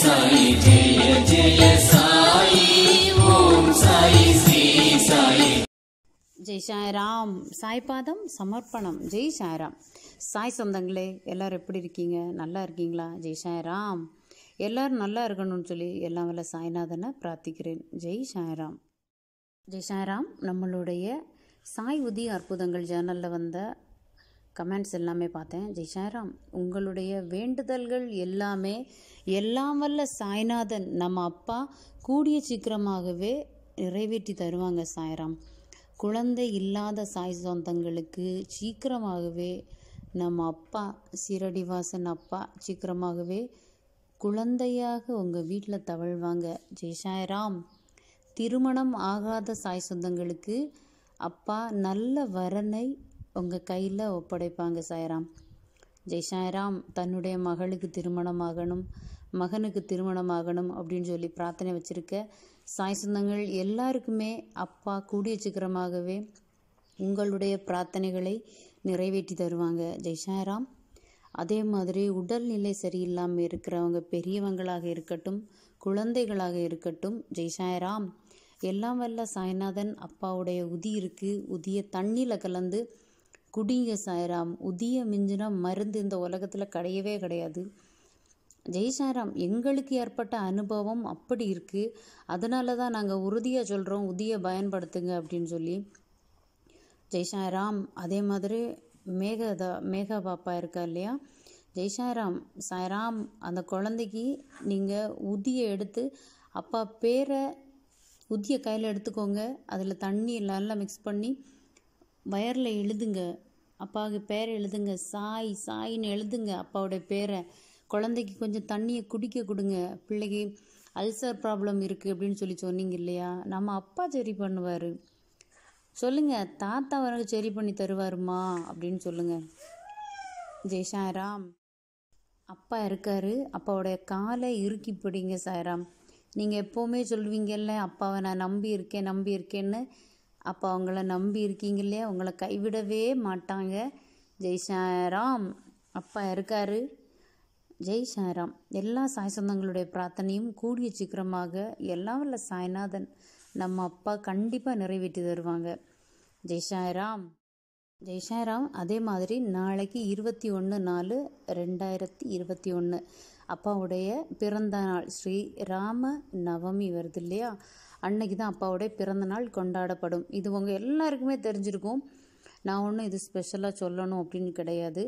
சாய் ஜெய ஜெய சாய் ஓம் சாய் ஸ்ரீ சாய் ஜெய் சாய்ராம் சாய்பாதம் சமர்ப்பணம் ஜெய் சாய்ராம் சாய் சொந்தங்களே எல்லாரும் எப்படி இருக்கீங்க நல்லா இருக்கீங்களா ஜெய் சாய்ராம் எல்லாரும் நல்லா இருக்கணும்னு சொல்லி எல்லாம் வல்ல சாய்நாதனை பிரார்த்திக்கிறேன் ஜெய் சாய்ராம் ஜெய் சாய்ராம் நம்மளுடைய சாய் உதி அற்புதங்கள் ஜேர்னலில் வந்த கமெண்ட்ஸ் எல்லாமே பார்த்தேன் ஜெய் சாய்ராம் உங்களுடைய வேண்டுதல்கள் எல்லாமே எல்லாம் வல்ல சாய்நாதன் நம்ம அப்பா கூடிய சீக்கிரமாகவே நிறைவேற்றி தருவாங்க சாய்ராம் குழந்தை இல்லாத சாய் சொந்தங்களுக்கு சீக்கிரமாகவே நம்ம அப்பா சீரடிவாசன் அப்பா சீக்கிரமாகவே குழந்தையாக உங்கள் வீட்டில் தவழ்வாங்க ஜெய் சாய்ராம் திருமணம் ஆகாத சாய் சொந்தங்களுக்கு அப்பா நல்ல வரனை உங்கள் கையில் ஒப்படைப்பாங்க சாய்ராம் ஜெய் சாய்ராம் தன்னுடைய மகளுக்கு திருமணமாகணும் மகனுக்கு திருமணம் ஆகணும் அப்படின்னு சொல்லி பிரார்த்தனை வச்சுருக்க சாய் சொந்தங்கள் எல்லாருக்குமே அப்பா கூடிய சீக்கிரமாகவே உங்களுடைய பிரார்த்தனைகளை நிறைவேற்றி தருவாங்க ஜெய்சாயராம் அதே மாதிரி உடல்நிலை சரியில்லாமல் இருக்கிறவங்க பெரியவங்களாக இருக்கட்டும் குழந்தைகளாக இருக்கட்டும் ஜெய்சாயராம் எல்லாம் வல்ல சாய்நாதன் அப்பாவுடைய உதி இருக்குது உதிய தண்ணியில் கலந்து குடிங்க சாயராம் உதிய மிஞ்சினா மருந்து இந்த உலகத்தில் கிடையவே கிடையாது ஜெய்சாராம் எங்களுக்கு ஏற்பட்ட அனுபவம் அப்படி இருக்குது அதனால தான் நாங்கள் உறுதியாக சொல்கிறோம் உதியை பயன்படுத்துங்க அப்படின்னு சொல்லி ஜெய்சாராம் அதே மாதிரி மேகதா மேகா பாப்பா இருக்கா இல்லையா ஜெய்சாராம் சாராம் அந்த குழந்தைக்கு நீங்கள் உதியை எடுத்து அப்பா பேரை உதியை கையில் எடுத்துக்கோங்க அதில் தண்ணி நல்லா மிக்ஸ் பண்ணி வயரில் எழுதுங்க அப்பாவுக்கு பேரை எழுதுங்க சாய் சாயின்னு எழுதுங்க அப்பாவுடைய பேரை குழந்தைக்கு கொஞ்சம் தண்ணியை குடிக்க கொடுங்க பிள்ளைக்கு அல்சர் ப்ராப்ளம் இருக்குது அப்படின்னு சொல்லி சொன்னீங்க இல்லையா நம்ம அப்பா சரி பண்ணுவார் சொல்லுங்கள் தாத்தா வரக்கு சரி பண்ணி தருவாருமா அப்படின்னு சொல்லுங்கள் ஜெய் சாய்ராம் அப்பா இருக்காரு அப்பாவோடைய காலை இறுக்கி பிடிங்க சாய்ராம் நீங்கள் எப்போவுமே சொல்லுவீங்கல்ல அப்பாவை நான் நம்பி இருக்கேன் நம்பி இருக்கேன்னு அப்பா அவங்கள நம்பி இருக்கீங்க இல்லையா உங்களை கைவிடவே மாட்டாங்க ஜெய் சாய்ராம் அப்பா இருக்காரு ஜெய் சாய்ராம் எல்லா சாய் சொந்தங்களுடைய பிரார்த்தனையும் கூடிய சீக்கிரமாக எல்லாம் உள்ள சாய்நாதன் நம்ம அப்பா கண்டிப்பாக நிறைவேற்றி தருவாங்க ஜெய் சாய்ராம் ஜெய் சாய்ராம் அதே மாதிரி நாளைக்கு இருபத்தி ஒன்று நாலு ரெண்டாயிரத்தி இருபத்தி ஒன்று அப்பாவுடைய பிறந்த நாள் ஸ்ரீ ராம நவமி வருது இல்லையா அன்னைக்கு தான் அப்பாவுடைய பிறந்த நாள் கொண்டாடப்படும் இது உங்கள் எல்லாருக்குமே தெரிஞ்சிருக்கும் நான் ஒன்றும் இது ஸ்பெஷலாக சொல்லணும் அப்படின்னு கிடையாது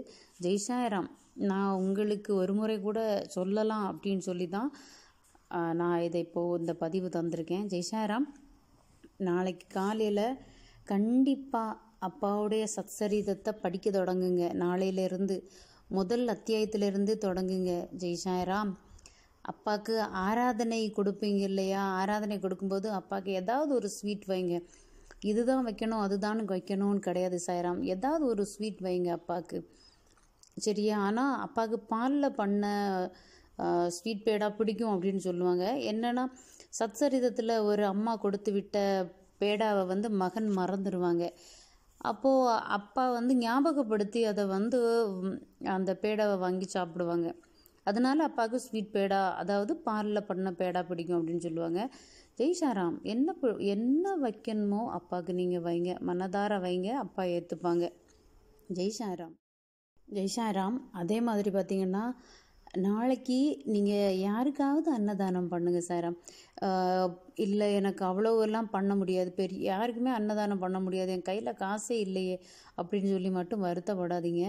ஜெய்ஷாயராம் நான் உங்களுக்கு ஒரு முறை கூட சொல்லலாம் அப்படின்னு சொல்லி தான் நான் இதை இப்போது இந்த பதிவு தந்திருக்கேன் ஜெய்சாராம் நாளைக்கு காலையில் கண்டிப்பாக அப்பாவுடைய சத்சரிதத்தை படிக்க தொடங்குங்க நாளையிலேருந்து முதல் அத்தியாயத்திலேருந்து தொடங்குங்க ஜெய்சாயராம் அப்பாவுக்கு ஆராதனை கொடுப்பீங்க இல்லையா ஆராதனை கொடுக்கும்போது அப்பாவுக்கு ஏதாவது ஒரு ஸ்வீட் வைங்க இதுதான் வைக்கணும் அதுதான் வைக்கணும்னு கிடையாது சாயராம் ஏதாவது ஒரு ஸ்வீட் வைங்க அப்பாவுக்கு சரியா ஆனால் அப்பாவுக்கு பாலில் பண்ண ஸ்வீட் பேடாக பிடிக்கும் அப்படின்னு சொல்லுவாங்க என்னென்னா சத்சரிதத்தில் ஒரு அம்மா கொடுத்து விட்ட பேடாவை வந்து மகன் மறந்துடுவாங்க அப்போது அப்பா வந்து ஞாபகப்படுத்தி அதை வந்து அந்த பேடாவை வாங்கி சாப்பிடுவாங்க அதனால் அப்பாவுக்கு ஸ்வீட் பேடா அதாவது பாலில் பண்ண பேடா பிடிக்கும் அப்படின்னு சொல்லுவாங்க ஜெய்ஷாராம் என்ன என்ன வைக்கணுமோ அப்பாவுக்கு நீங்கள் வைங்க மனதார வைங்க அப்பா ஏற்றுப்பாங்க ஜெய்ஷாராம் ஜெய்ஷாராம் அதே மாதிரி பார்த்திங்கன்னா நாளைக்கு நீங்கள் யாருக்காவது அன்னதானம் பண்ணுங்கள் சார் இல்லை எனக்கு அவ்வளோவெல்லாம் பண்ண முடியாது பெரிய யாருக்குமே அன்னதானம் பண்ண முடியாது என் கையில் காசே இல்லையே அப்படின்னு சொல்லி மட்டும் வருத்தப்படாதீங்க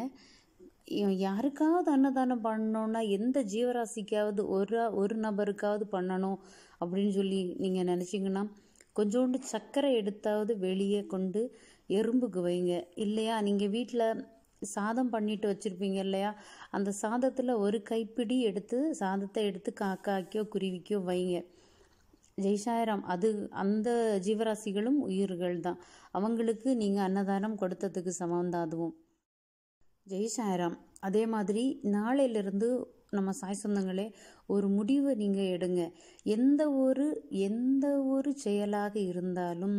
யாருக்காவது அன்னதானம் பண்ணணுன்னா எந்த ஜீவராசிக்காவது ஒரு ஒரு நபருக்காவது பண்ணணும் அப்படின்னு சொல்லி நீங்கள் நினச்சிங்கன்னா கொஞ்சோண்டு சர்க்கரை எடுத்தாவது வெளியே கொண்டு எறும்புக்கு வைங்க இல்லையா நீங்கள் வீட்டில் சாதம் பண்ணிட்டு வச்சுருப்பீங்க இல்லையா அந்த சாதத்தில் ஒரு கைப்பிடி எடுத்து சாதத்தை எடுத்து காக்காய்க்கோ குருவிக்கோ வைங்க ஜெய்சாயிரம் அது அந்த ஜீவராசிகளும் உயிர்கள் தான் அவங்களுக்கு நீங்கள் அன்னதானம் கொடுத்ததுக்கு சமம் அதுவும் ஜெய்சாயிரம் அதே மாதிரி நாளையிலிருந்து நம்ம சாய் சொந்தங்களே ஒரு முடிவை நீங்கள் எடுங்க எந்த ஒரு எந்த ஒரு செயலாக இருந்தாலும்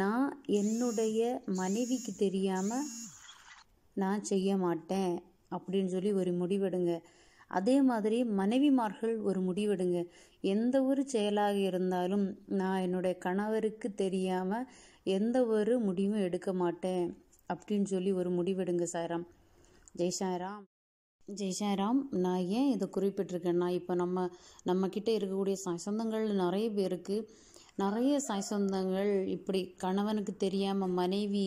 நான் என்னுடைய மனைவிக்கு தெரியாமல் நான் செய்ய மாட்டேன் அப்படின்னு சொல்லி ஒரு முடிவெடுங்க அதே மாதிரி மனைவிமார்கள் ஒரு முடிவெடுங்க எந்த ஒரு செயலாக இருந்தாலும் நான் என்னுடைய கணவருக்கு தெரியாமல் எந்த ஒரு முடிவும் எடுக்க மாட்டேன் அப்படின்னு சொல்லி ஒரு முடிவெடுங்க சாய்ராம் ஜெய்சாய்ராம் ஜெய்சாய்ராம் நான் ஏன் இதை குறிப்பிட்டிருக்கேன்னா இப்போ நம்ம நம்மக்கிட்ட இருக்கக்கூடிய சொந்தங்கள் நிறைய பேருக்கு நிறைய சாய் சொந்தங்கள் இப்படி கணவனுக்கு தெரியாமல் மனைவி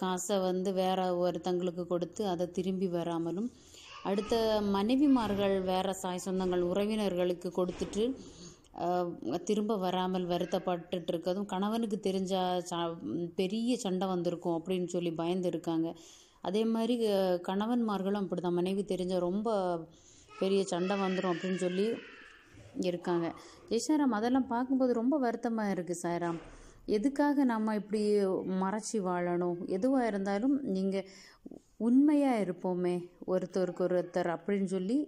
காசை வந்து வேற ஒருத்தங்களுக்கு கொடுத்து அதை திரும்பி வராமலும் அடுத்த மனைவிமார்கள் வேற சாய் சொந்தங்கள் உறவினர்களுக்கு கொடுத்துட்டு திரும்ப வராமல் வருத்தப்பட்டு இருக்கதும் கணவனுக்கு தெரிஞ்ச பெரிய சண்டை வந்திருக்கும் அப்படின்னு சொல்லி பயந்து இருக்காங்க அதே மாதிரி கணவன்மார்களும் அப்படி தான் மனைவி தெரிஞ்ச ரொம்ப பெரிய சண்டை வந்துடும் அப்படின்னு சொல்லி இருக்காங்க ஜெய்சாராம் அதெல்லாம் பார்க்கும்போது ரொம்ப வருத்தமாக இருக்குது சாய்ராம் எதுக்காக நம்ம இப்படி மறைச்சி வாழணும் எதுவாக இருந்தாலும் நீங்கள் உண்மையாக இருப்போமே ஒருத்தருக்கு ஒருத்தர் அப்படின்னு சொல்லி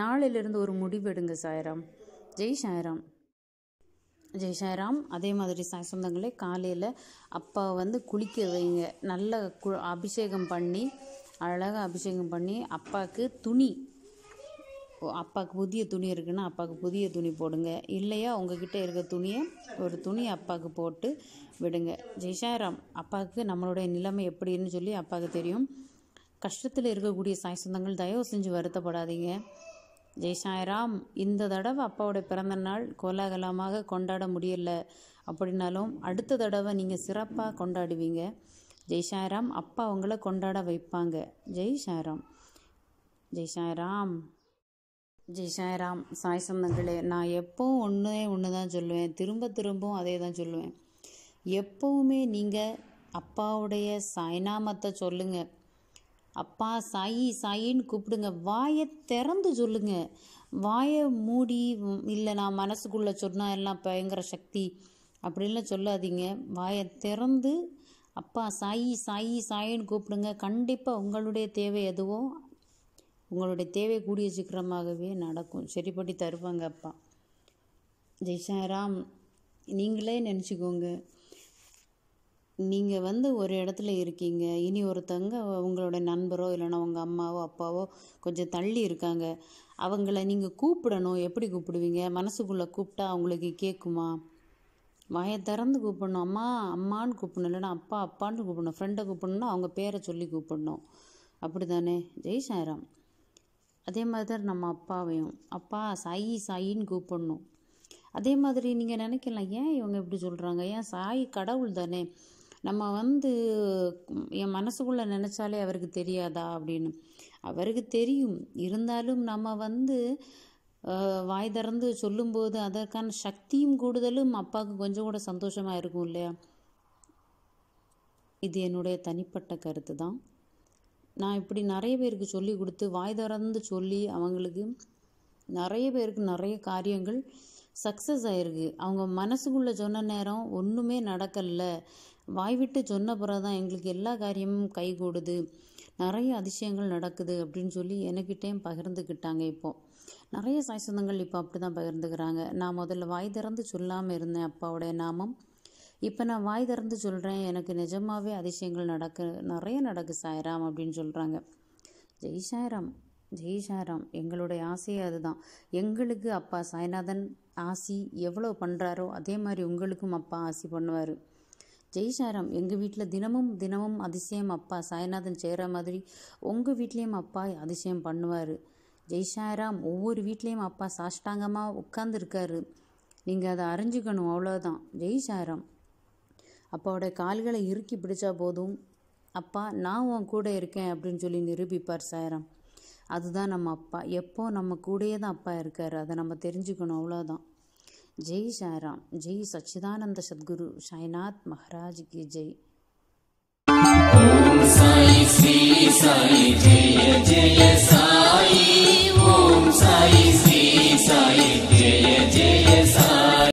நாளிலிருந்து ஒரு முடிவெடுங்க சாய்ராம் ஜெய் சாயராம் ஜெய் சாயராம் அதே மாதிரி சாய் சொந்தங்களே காலையில் அப்பா வந்து குளிக்க வைங்க நல்ல கு அபிஷேகம் பண்ணி அழகாக அபிஷேகம் பண்ணி அப்பாவுக்கு துணி அப்பாவுக்கு புதிய துணி இருக்குன்னா அப்பாவுக்கு புதிய துணி போடுங்க இல்லையா உங்ககிட்ட இருக்க துணியை ஒரு துணி அப்பாவுக்கு போட்டு விடுங்க ஜெய்ஷாராம் அப்பாவுக்கு நம்மளுடைய நிலைமை எப்படின்னு சொல்லி அப்பாவுக்கு தெரியும் கஷ்டத்தில் இருக்கக்கூடிய சாய் சொந்தங்கள் தயவு செஞ்சு வருத்தப்படாதீங்க ஜெய்ஷாராம் இந்த தடவை அப்பாவுடைய பிறந்த நாள் கோலாகலமாக கொண்டாட முடியல அப்படின்னாலும் அடுத்த தடவை நீங்கள் சிறப்பாக கொண்டாடுவீங்க ஜெய்ஷாராம் அப்பா உங்களை கொண்டாட வைப்பாங்க ஜெய் ஷாராம் ஜெய் ஜெய் சாய்ராம் சாய் சந்தங்களே நான் எப்போவும் ஒன்றே ஒன்று தான் சொல்லுவேன் திரும்ப திரும்பவும் அதே தான் சொல்லுவேன் எப்போவுமே நீங்கள் அப்பாவுடைய சாய்நாமத்தை சொல்லுங்கள் அப்பா சாயி சாயின்னு கூப்பிடுங்க வாயை திறந்து சொல்லுங்க வாயை மூடி இல்லை நான் மனசுக்குள்ளே சொன்னால் எல்லாம் பயங்கர சக்தி அப்படின்லாம் சொல்லாதீங்க வாயை திறந்து அப்பா சாயி சாயி சாயின்னு கூப்பிடுங்க கண்டிப்பாக உங்களுடைய தேவை எதுவோ உங்களுடைய தேவை கூடிய சீக்கிரமாகவே நடக்கும் சரிப்படி தருவாங்க அப்பா ஜெய்சாராம் நீங்களே நினச்சிக்கோங்க நீங்கள் வந்து ஒரு இடத்துல இருக்கீங்க இனி ஒருத்தவங்க உங்களோட நண்பரோ இல்லைனா உங்கள் அம்மாவோ அப்பாவோ கொஞ்சம் தள்ளி இருக்காங்க அவங்கள நீங்கள் கூப்பிடணும் எப்படி கூப்பிடுவீங்க மனசுக்குள்ளே கூப்பிட்டா அவங்களுக்கு கேட்குமா வாயை திறந்து கூப்பிடணும் அம்மா அம்மான்னு கூப்பிடணும் இல்லைனா அப்பா அப்பான்னு கூப்பிடணும் ஃப்ரெண்டை கூப்பிடணும்னா அவங்க பேரை சொல்லி கூப்பிடணும் அப்படி தானே ஜெய் சாய்ராம் அதே மாதிரி நம்ம அப்பாவையும் அப்பா சாயி சாயின்னு கூப்பிடணும் அதே மாதிரி நீங்கள் நினைக்கலாம் ஏன் இவங்க இப்படி சொல்கிறாங்க ஏன் சாய் கடவுள் தானே நம்ம வந்து என் மனசுக்குள்ளே நினச்சாலே அவருக்கு தெரியாதா அப்படின்னு அவருக்கு தெரியும் இருந்தாலும் நம்ம வந்து வாய் திறந்து சொல்லும்போது அதற்கான சக்தியும் கூடுதலும் அப்பாவுக்கு கொஞ்சம் கூட சந்தோஷமாக இருக்கும் இல்லையா இது என்னுடைய தனிப்பட்ட கருத்து தான் நான் இப்படி நிறைய பேருக்கு சொல்லி கொடுத்து வாய் திறந்து சொல்லி அவங்களுக்கு நிறைய பேருக்கு நிறைய காரியங்கள் சக்ஸஸ் ஆயிருக்கு அவங்க மனசுக்குள்ளே சொன்ன நேரம் ஒன்றுமே நடக்கலை வாய் விட்டு சொன்ன பிறகு தான் எங்களுக்கு எல்லா காரியமும் கை கூடுது நிறைய அதிசயங்கள் நடக்குது அப்படின்னு சொல்லி எனக்கிட்டேயும் பகிர்ந்துக்கிட்டாங்க இப்போது நிறைய சாய் சொந்தங்கள் இப்போ அப்படி தான் பகிர்ந்துக்கிறாங்க நான் முதல்ல வாய் திறந்து சொல்லாமல் இருந்தேன் அப்பாவுடைய நாமம் இப்போ நான் வாய் திறந்து சொல்கிறேன் எனக்கு நிஜமாகவே அதிசயங்கள் நடக்க நிறைய நடக்கு சாய்ராம் அப்படின்னு சொல்கிறாங்க ஜெய் சாய்ராம் ஜெய் சாய்ராம் எங்களுடைய ஆசையே அதுதான் எங்களுக்கு அப்பா சாய்நாதன் ஆசி எவ்வளோ பண்ணுறாரோ அதே மாதிரி உங்களுக்கும் அப்பா ஆசி பண்ணுவார் ஜெய் சாய்ராம் எங்கள் வீட்டில் தினமும் தினமும் அதிசயம் அப்பா சாய்நாதன் செய்கிற மாதிரி உங்கள் வீட்லேயும் அப்பா அதிசயம் பண்ணுவார் ஜெய் சாய்ராம் ஒவ்வொரு வீட்லேயும் அப்பா சாஷ்டாங்கமாக உட்காந்துருக்காரு நீங்கள் அதை அறிஞ்சுக்கணும் அவ்வளோதான் ஜெய் சாய்ராம் அப்பாவோட கால்களை இறுக்கி பிடிச்சா போதும் அப்பா நான் உன் கூட இருக்கேன் அப்படின்னு சொல்லி நிரூபிப்பார் சாயராம் அதுதான் நம்ம அப்பா எப்போ நம்ம கூடயே தான் அப்பா இருக்கார் அதை நம்ம தெரிஞ்சுக்கணும் அவ்வளோதான் ஜெய் சாயராம் ஜெய் சச்சிதானந்த சத்குரு சாய்நாத் மகராஜ் கி ஜெய் साई श्री साई जय जय साई ओम